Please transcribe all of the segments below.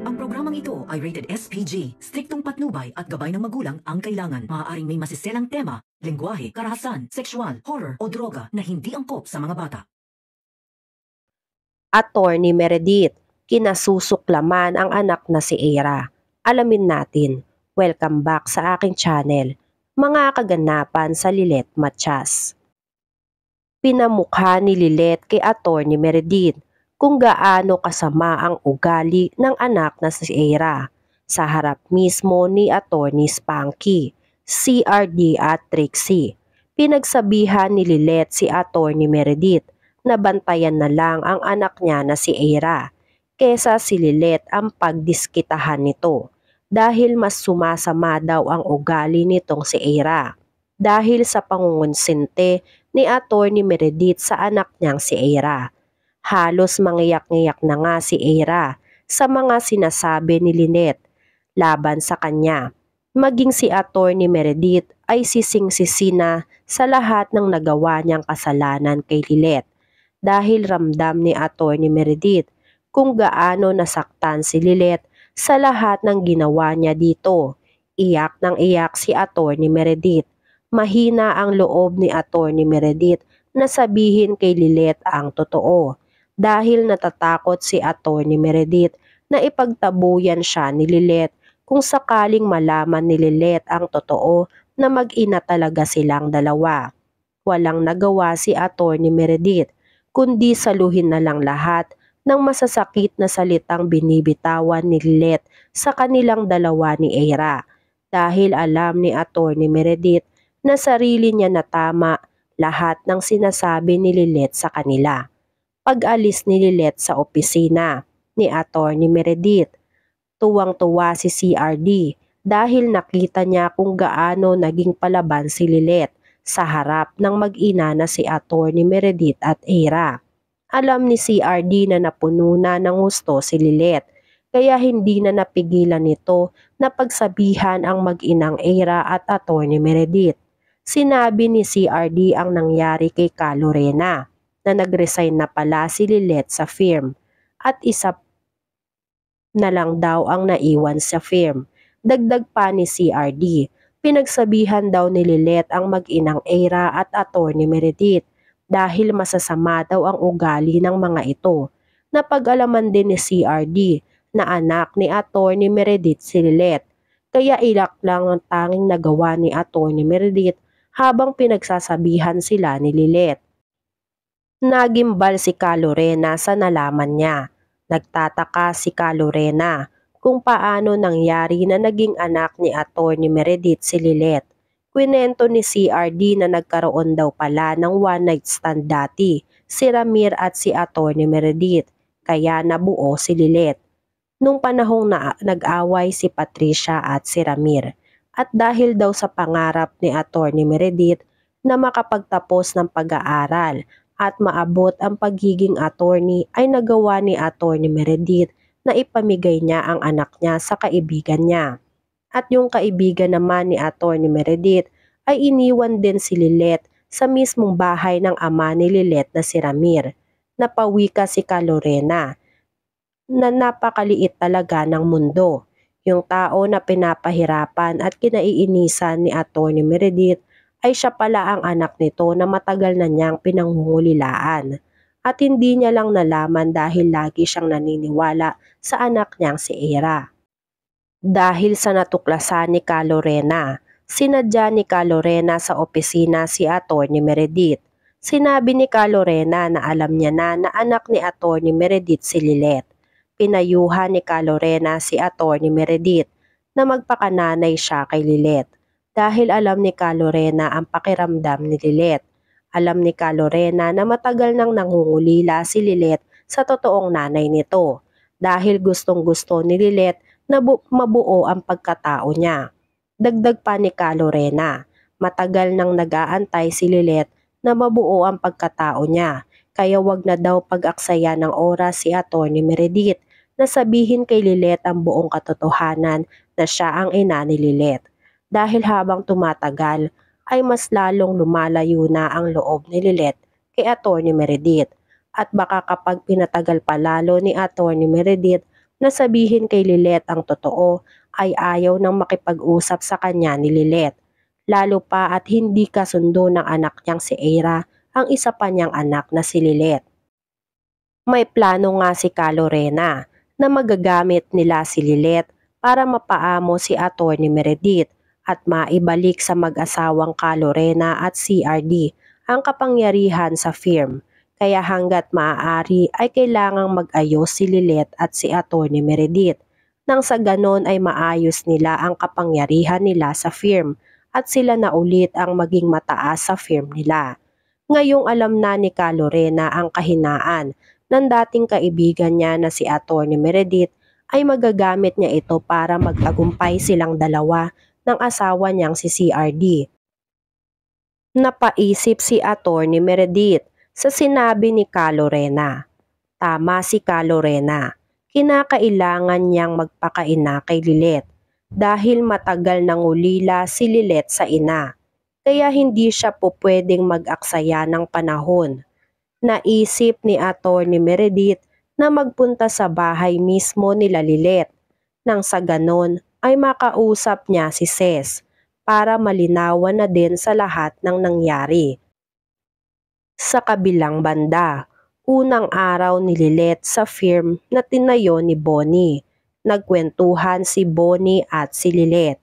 Ang programang ito ay rated SPG, striktong patnubay at gabay ng magulang ang kailangan. Maaaring may masiselang tema, lengguwahe, karahasan, sexual, horror o droga na hindi angkop sa mga bata. Attorney Meredith, kinasusuklaman ang anak na si Era. Alamin natin. Welcome back sa aking channel. Mga kaganapan sa Lilet Machas. Pinamukha ni Lilet kay Attorney Meredith kung gaano kasama ang ugali ng anak na si Era sa harap mismo ni Attorney Spanky, CRD at Trixie. Pinagsabihan ni Lilet si Attorney Meredith na bantayan na lang ang anak niya na si Era kesa si Lilet ang pagdiskitahan nito dahil mas sumasama daw ang ugali nitong si Era dahil sa pangungunsinte ni Attorney Meredith sa anak niyang si Era Halos mangiyak-ngiyak na nga si Era sa mga sinasabi ni Lynette laban sa kanya. Maging si Attorney Meredith ay sising-sisina sa lahat ng nagawa niyang kasalanan kay Lilet dahil ramdam ni Attorney Meredith kung gaano nasaktan si Lilet sa lahat ng ginawa niya dito. Iyak ng iyak si Attorney Meredith. Mahina ang loob ni Attorney Meredith na sabihin kay Lilet ang totoo dahil natatakot si Attorney Meredith na ipagtabuyan siya ni Lilet kung sakaling malaman ni Lilet ang totoo na mag-ina talaga silang dalawa. Walang nagawa si Attorney Meredith kundi saluhin na lang lahat ng masasakit na salitang binibitawan ni Lilet sa kanilang dalawa ni Eira dahil alam ni Attorney Meredith na sarili niya na tama lahat ng sinasabi ni Lilet sa kanila pag-alis ni Lilet sa opisina ni Attorney Meredith. Tuwang-tuwa si CRD dahil nakita niya kung gaano naging palaban si Lilet sa harap ng mag-ina na si Attorney Meredith at Era. Alam ni CRD na napuno na ng gusto si Lilet kaya hindi na napigilan nito na pagsabihan ang mag-inang Era at Attorney Meredith. Sinabi ni CRD ang nangyari kay Kalorena na nag-resign na pala si Lilet sa firm at isa na lang daw ang naiwan sa firm. Dagdag pa ni CRD, pinagsabihan daw ni Lilet ang mag-inang Era at Attorney Meredith dahil masasama daw ang ugali ng mga ito. Napag-alaman din ni CRD na anak ni Attorney Meredith si Lilet kaya ilak lang ang tanging nagawa ni Attorney Meredith habang pinagsasabihan sila ni Lilet. Nagimbal si Calorena sa nalaman niya. Nagtataka si Kalorena kung paano nangyari na naging anak ni Attorney Meredith si Lilet. Kwento ni CRD na nagkaroon daw pala ng one night stand dati si Ramir at si Attorney Meredith kaya nabuo si Lilet. Nung panahong na nag-away si Patricia at si Ramir at dahil daw sa pangarap ni Attorney Meredith na makapagtapos ng pag-aaral at maabot ang pagiging attorney ay nagawa ni attorney Meredith na ipamigay niya ang anak niya sa kaibigan niya. At yung kaibigan naman ni attorney Meredith ay iniwan din si Lilet sa mismong bahay ng ama ni Lilet na si Ramir. Napawi ka si Kalorena na napakaliit talaga ng mundo. Yung tao na pinapahirapan at kinaiinisan ni attorney Meredith ay siya pala ang anak nito na matagal na niyang pinangungulilaan at hindi niya lang nalaman dahil lagi siyang naniniwala sa anak niyang si Era. Dahil sa natuklasan ni Calorena, sinadya ni Calorena sa opisina si Attorney Meredith. Sinabi ni Calorena na alam niya na na anak ni Attorney Meredith si Lilet. Pinayuhan ni Calorena si Attorney Meredith na magpakananay siya kay Lilet dahil alam ni Calorena ang pakiramdam ni Lilet. Alam ni Calorena na matagal nang nangungulila si Lilet sa totoong nanay nito dahil gustong gusto ni Lilet na mabuo ang pagkatao niya. Dagdag pa ni Calorena, matagal nang nag-aantay si Lilet na mabuo ang pagkatao niya kaya wag na daw pag-aksaya ng oras si Atty. Meredith na sabihin kay Lilet ang buong katotohanan na siya ang ina ni Lilet dahil habang tumatagal ay mas lalong lumalayo na ang loob ni Lilet kay Atty. Meredith at baka kapag pinatagal pa lalo ni Atty. Meredith na sabihin kay Lilet ang totoo ay ayaw nang makipag-usap sa kanya ni Lilet lalo pa at hindi kasundo ng anak niyang si Era ang isa pa niyang anak na si Lilet. May plano nga si Calorena na magagamit nila si Lilet para mapaamo si Atty. Meredith at maibalik sa mag-asawang Kalorena at CRD ang kapangyarihan sa firm. Kaya hanggat maaari ay kailangang mag-ayos si Lilet at si Atty. Meredith nang sa ganon ay maayos nila ang kapangyarihan nila sa firm at sila na ulit ang maging mataas sa firm nila. Ngayong alam na ni Kalorena ang kahinaan ng dating kaibigan niya na si Atty. Meredith ay magagamit niya ito para magtagumpay silang dalawa ng asawa niyang si CRD. Napaisip si Attorney Meredith sa sinabi ni Calorena. Tama si Calorena. Kinakailangan niyang magpakaina kay Lilet dahil matagal nang ulila si Lilet sa ina. Kaya hindi siya po pwedeng mag-aksaya ng panahon. Naisip ni Attorney Meredith na magpunta sa bahay mismo nila Lilet. Nang sa ganon, ay makausap niya si Ses para malinawan na din sa lahat ng nangyari. Sa kabilang banda, unang araw ni Lilet sa firm na tinayo ni Bonnie. Nagkwentuhan si Bonnie at si Lilet.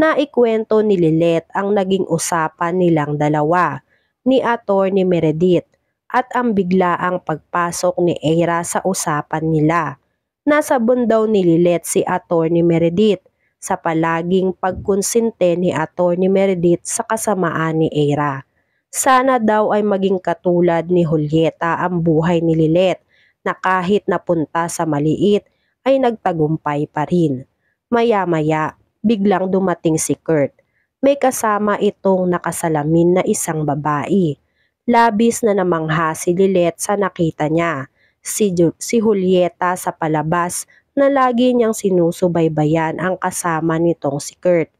Naikwento ni Lilet ang naging usapan nilang dalawa, ni Attorney Meredith at ang biglaang pagpasok ni Eira sa usapan nila. Nasa bundaw ni Lilet si Attorney Meredith sa palaging pagkonsinte ni Atty. Meredith sa kasamaan ni Era. Sana daw ay maging katulad ni Julieta ang buhay ni Lilet na kahit napunta sa maliit ay nagtagumpay pa rin. Maya-maya, biglang dumating si Kurt. May kasama itong nakasalamin na isang babae. Labis na namangha si Lilet sa nakita niya. Si, si Julieta sa palabas na lagi niyang sinusubaybayan ang kasama nitong si Kurt.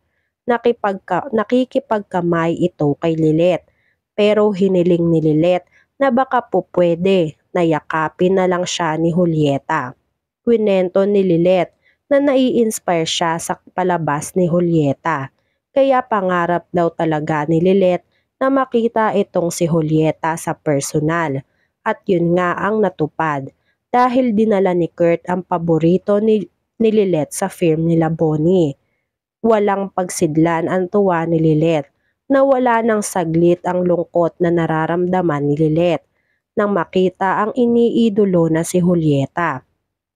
Nakipagka, nakikipagkamay ito kay Lilet pero hiniling ni Lilet na baka po pwede na yakapin na lang siya ni Julieta. Kwinento ni Lilet na nai-inspire siya sa palabas ni Julieta kaya pangarap daw talaga ni Lilet na makita itong si Julieta sa personal at yun nga ang natupad dahil dinala ni Kurt ang paborito ni, ni Lilet sa firm nila Bonnie. Walang pagsidlan ang tuwa ni Lilet na wala ng saglit ang lungkot na nararamdaman ni Lilet nang makita ang iniidolo na si Julieta.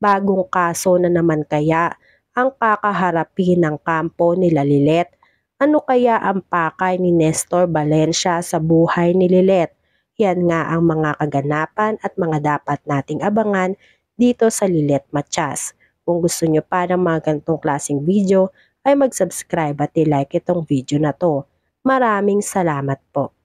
Bagong kaso na naman kaya ang kakaharapin ng kampo ni Lilet ano kaya ang pakay ni Nestor Valencia sa buhay ni Lilet? yan nga ang mga kaganapan at mga dapat nating abangan dito sa Lilet Machas. Kung gusto nyo pa ng mga ganitong klaseng video, ay mag-subscribe at i-like itong video na to. Maraming salamat po.